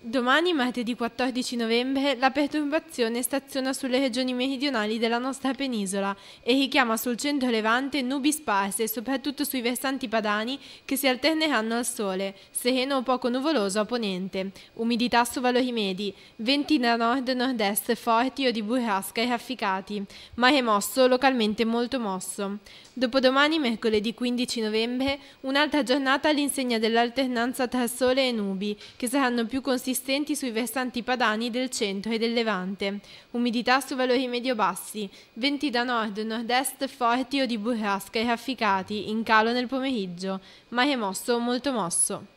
Domani, martedì 14 novembre, la perturbazione staziona sulle regioni meridionali della nostra penisola e richiama sul centro levante nubi sparse, soprattutto sui versanti padani, che si alterneranno al sole, sereno o poco nuvoloso a ponente. Umidità su valori medi, venti da nord-nord-est e forti o di burrasca e rafficati. Mare mosso, localmente molto mosso. Dopodomani, mercoledì 15 novembre, un'altra giornata all'insegna dell'alternanza tra sole e nubi, che saranno più considerate persistenti sui versanti padani del centro e del levante, umidità su valori medio-bassi, venti da nord, nord-est forti o di burrasca e rafficati, in calo nel pomeriggio, mare mosso o molto mosso.